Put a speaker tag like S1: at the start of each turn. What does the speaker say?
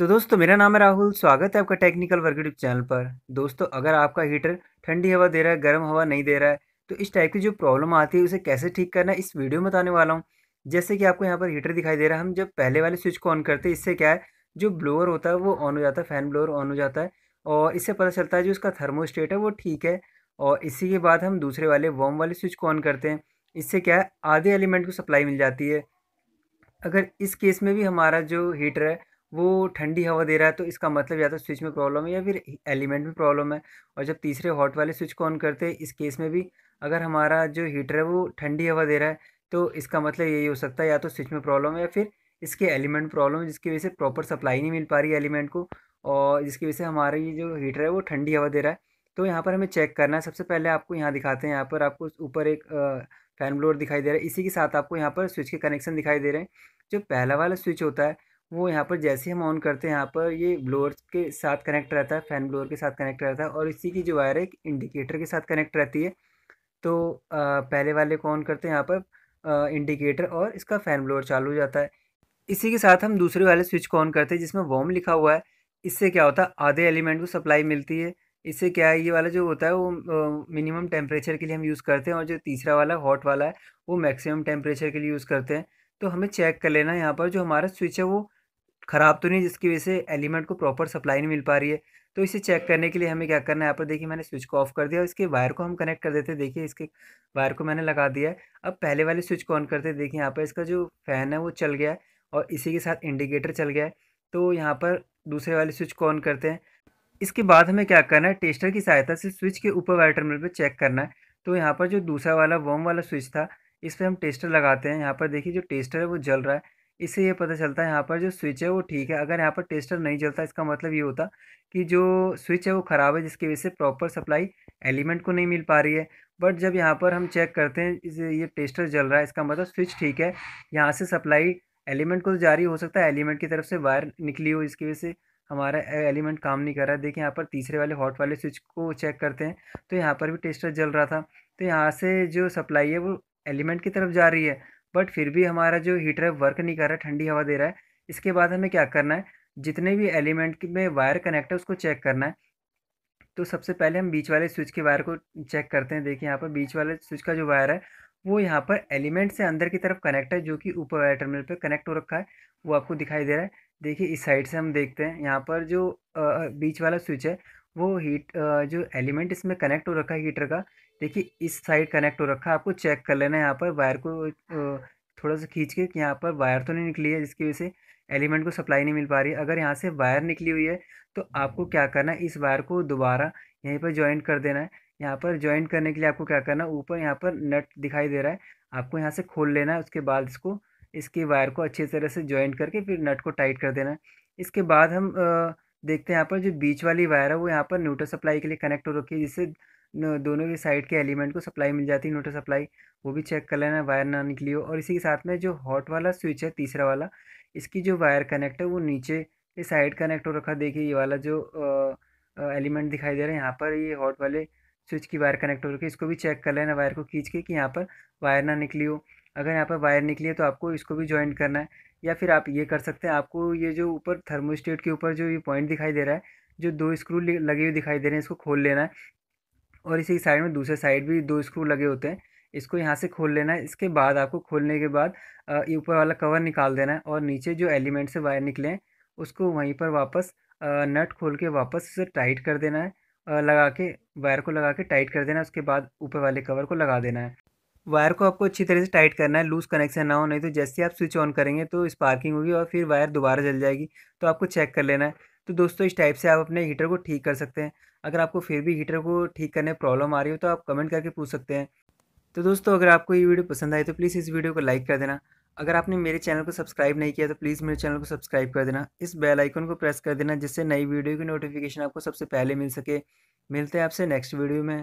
S1: तो दोस्तों मेरा नाम है राहुल स्वागत है आपका टेक्निकल वर्क यूट्यूब चैनल पर दोस्तों अगर आपका हीटर ठंडी हवा दे रहा है गर्म हवा नहीं दे रहा है तो इस टाइप की जो प्रॉब्लम आती है उसे कैसे ठीक करना है इस वीडियो में बताने वाला हूँ जैसे कि आपको यहाँ पर हीटर दिखाई दे रहा है हम जब पहले वाले स्विच को ऑन करते हैं इससे क्या है जो ब्लोअर होता है वो ऑन हो जाता है फैन ब्लोअर ऑन हो जाता है और इससे पता चलता है जो उसका थर्मोस्टेट है वो ठीक है और इसी के बाद हम दूसरे वाले वॉम वाले स्विच को ऑन करते हैं इससे क्या है आधे एलिमेंट को सप्लाई मिल जाती है अगर इस केस में भी हमारा जो हीटर है वो ठंडी हवा दे रहा है तो इसका मतलब या तो स्विच में प्रॉब्लम है या फिर एलिमेंट में प्रॉब्लम है और जब तीसरे हॉट वाले स्विच को ऑन करते हैं इस केस में भी अगर हमारा जो हीटर है वो ठंडी हवा दे रहा है तो इसका मतलब यही हो सकता है या तो स्विच में प्रॉब्लम है या फिर इसके एलिमेंट प्रॉब्लम है जिसकी वजह से प्रॉपर सप्लाई नहीं मिल पा रही एलिमेंट को और जिसकी वजह से हमारा ये जो हीटर है वो ठंडी हवा दे रहा है तो यहाँ पर हमें चेक करना है सबसे पहले आपको यहाँ दिखाते हैं यहाँ पर आपको ऊपर एक फ़ैन ब्लोअर दिखाई दे रहा है इसी के साथ आपको यहाँ पर स्विच के कनेक्शन दिखाई दे रहे हैं जो पहला वाला स्विच होता है वो यहाँ पर जैसे हम ऑन करते हैं यहाँ पर ये ब्लोअर के साथ कनेक्ट रहता है फ़ैन ब्लोअर के साथ कनेक्ट रहता है और इसी की जो वायर है एक इंडिकेटर के साथ कनेक्ट रहती है तो आ, पहले वाले को ऑन करते हैं यहाँ पर आ, इंडिकेटर और इसका फ़ैन ब्लोअर चालू हो जाता है इसी के साथ हम दूसरे वाले स्विच को ऑन करते हैं जिसमें वॉम लिखा हुआ है इससे क्या होता है आधे एलिमेंट को सप्लाई मिलती है इससे क्या है ये वाला जो होता है वो मिनिमम टेम्परेचर के लिए हम यूज़ करते हैं और जो तीसरा वाला हॉट वाला है वो मैक्सिमम टेम्परेचर के लिए यूज़ करते हैं तो हमें चेक कर लेना यहाँ पर जो हमारा स्विच है वो ख़राब तो नहीं जिसकी वजह से एलिमेंट को प्रॉपर सप्लाई नहीं मिल पा रही है तो इसे चेक करने के लिए हमें क्या करना है यहाँ पर देखिए मैंने स्विच को ऑफ कर दिया इसके वायर को हम कनेक्ट कर देते हैं देखिए इसके वायर को मैंने लगा दिया है अब पहले वाले स्विच को ऑन करते हैं देखिए यहाँ पर इसका जो फैन है वो चल गया है और इसी के साथ इंडिकेटर चल गया है तो यहाँ पर दूसरे वाले स्विच को ऑन करते हैं इसके बाद हमें क्या करना है टेस्टर की सहायता से स्विच के ऊपर वायर टर्मिनल पर चेक करना है तो यहाँ पर जो दूसरा वाला वॉम वाला स्विच था इस पर हम टेस्टर लगाते हैं यहाँ पर देखिए जो टेस्टर है वो जल रहा है इससे ये पता चलता है यहाँ पर जो स्विच है वो ठीक है अगर यहाँ पर टेस्टर नहीं चलता इसका मतलब ये होता कि जो स्विच है वो ख़राब है जिसकी वजह से प्रॉपर सप्लाई एलिमेंट को नहीं मिल पा रही है बट जब यहाँ पर हम चेक करते हैं ये टेस्टर जल रहा है इसका मतलब स्विच ठीक है यहाँ से सप्लाई एलिमेंट को तो जारी हो सकता है एलिमेंट की तरफ से वायर निकली हो इसकी वजह से हमारा एलिमेंट काम नहीं कर रहा है देखिए यहाँ पर तीसरे वाले हॉट वाले स्विच को चेक करते हैं तो यहाँ पर भी टेस्टर जल रहा था तो यहाँ से जो सप्लाई है वो एलिमेंट की तरफ जा रही है बट फिर भी हमारा जो हीटर है वर्क नहीं कर रहा है ठंडी हवा दे रहा है इसके बाद हमें क्या करना है जितने भी एलिमेंट में वायर कनेक्ट है उसको चेक करना है तो सबसे पहले हम बीच वाले स्विच के वायर को चेक करते हैं देखिए यहाँ पर बीच वाले स्विच का जो वायर है वो यहाँ पर एलिमेंट से अंदर की तरफ कनेक्ट है जो कि ऊपर वायर टर्मिनल पर कनेक्ट हो रखा है वो आपको दिखाई दे रहा है देखिए इस साइड से हम देखते हैं यहाँ पर जो बीच वाला स्विच है वो हीट जो एलिमेंट इसमें कनेक्ट हो रखा है हीटर का देखिए इस साइड कनेक्ट हो रखा है आपको चेक कर लेना है यहाँ पर वायर को थोड़ा सा खींच के यहाँ पर वायर तो नहीं निकली है जिसकी वजह से एलिमेंट को सप्लाई नहीं मिल पा रही है अगर यहाँ से वायर निकली हुई है तो आपको क्या करना है इस वायर को दोबारा यहीं पर ज्वाइंट कर देना है यहाँ पर ज्वाइंट करने के लिए आपको क्या करना है ऊपर यहाँ पर नट दिखाई दे रहा है आपको यहाँ से खोल लेना है उसके बाद इसको इसके वायर को अच्छी तरह से ज्वाइंट करके फिर नट को टाइट कर देना है इसके बाद हम देखते हैं यहाँ पर जो बीच वाली वायर है वो यहाँ पर न्यूट्रल सप्लाई के लिए कनेक्ट हो रखी है जिससे दोनों के साइड के एलिमेंट को सप्लाई मिल जाती है इन्वर्टर सप्लाई वो भी चेक कर लेना वायर ना निकली हो और इसी के साथ में जो हॉट वाला स्विच है तीसरा वाला इसकी जो वायर कनेक्ट है वो नीचे के साइड कनेक्ट हो रखा देखिए ये वाला जो एलिमेंट दिखाई दे रहा है यहाँ पर ये हॉट वाले स्विच की वायर कनेक्ट हो रखी है इसको भी चेक कर लेना वायर को खींच के कि यहाँ पर वायर ना निकली हो अगर यहाँ पर वायर निकली है तो आपको इसको भी ज्वाइंट करना है या फिर आप ये कर सकते हैं आपको ये जो ऊपर थर्मोस्टेट के ऊपर जो ये पॉइंट दिखाई दे रहा है जो दो स्क्रू लगे हुए दिखाई दे रहे हैं इसको खोल लेना है और इसी साइड में दूसरे साइड भी दो स्क्रू लगे होते हैं इसको यहाँ से खोल लेना है इसके बाद आपको खोलने के बाद ऊपर वाला कवर निकाल देना है और नीचे जो एलिमेंट से वायर निकले हैं उसको वहीं पर वापस नट खोल के वापस उसे टाइट कर देना है लगा के वायर को लगा के टाइट कर देना है उसके बाद ऊपर वाले कवर को लगा देना है वायर को आपको अच्छी तरह से टाइट करना है लूज़ कनेक्शन ना हो नहीं तो जैसे आप स्विच ऑन करेंगे तो स्पार्किंग होगी और फिर वायर दोबारा जल जाएगी तो आपको चेक कर लेना है तो दोस्तों इस टाइप से आप अपने हीटर को ठीक कर सकते हैं अगर आपको फिर भी हीटर को ठीक करने प्रॉब्लम आ रही हो तो आप कमेंट करके पूछ सकते हैं तो दोस्तों अगर आपको ये वीडियो पसंद आए तो प्लीज़ इस वीडियो को लाइक कर देना अगर आपने मेरे चैनल को सब्सक्राइब नहीं किया तो प्लीज़ मेरे चैनल को सब्सक्राइब कर देना इस बेल आइकन को प्रेस कर देना जिससे नई वीडियो की नोटिफिकेशन आपको सबसे पहले मिल सके मिलते हैं आपसे नेक्स्ट वीडियो में